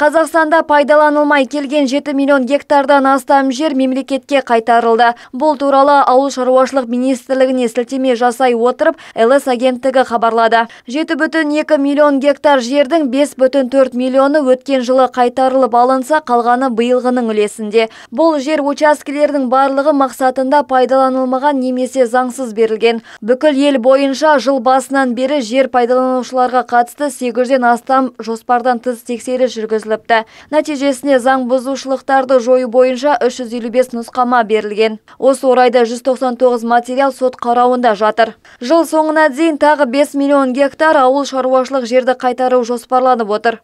Қазақстанда пайдаланылмай келген 7 миллион гектардан астам жер мемлекетке қайтарылды. Бұл туралы ауыл шаруашылық министрлігіне сілтеме жасай отырып, ЛС агенттігі хабарлады. 7,2 миллион гектар жердің 5,4 миллионы өткен жылы қайтарылып алынса, қалғаны бұйылғының үлесінде. Бұл жер учаскелердің барлығы мақсатында пайдаланылмаған немесе заңсыз берілген. Бүкіл ел бойынша жыл басынан бері жер пайдаланушыларға қатысты 800-ден астам жоспардан тыз тексеріс жүргізілді етіліпті Нәтижесіне заң бұзушылықтарды жою бойынша 355 нұсқама берілген осы орайда 199 материал сот қарауында жатыр жыл соңына дейін тағы 5 миллион гектар ауыл шаруашылық жерді қайтару жоспарланып отыр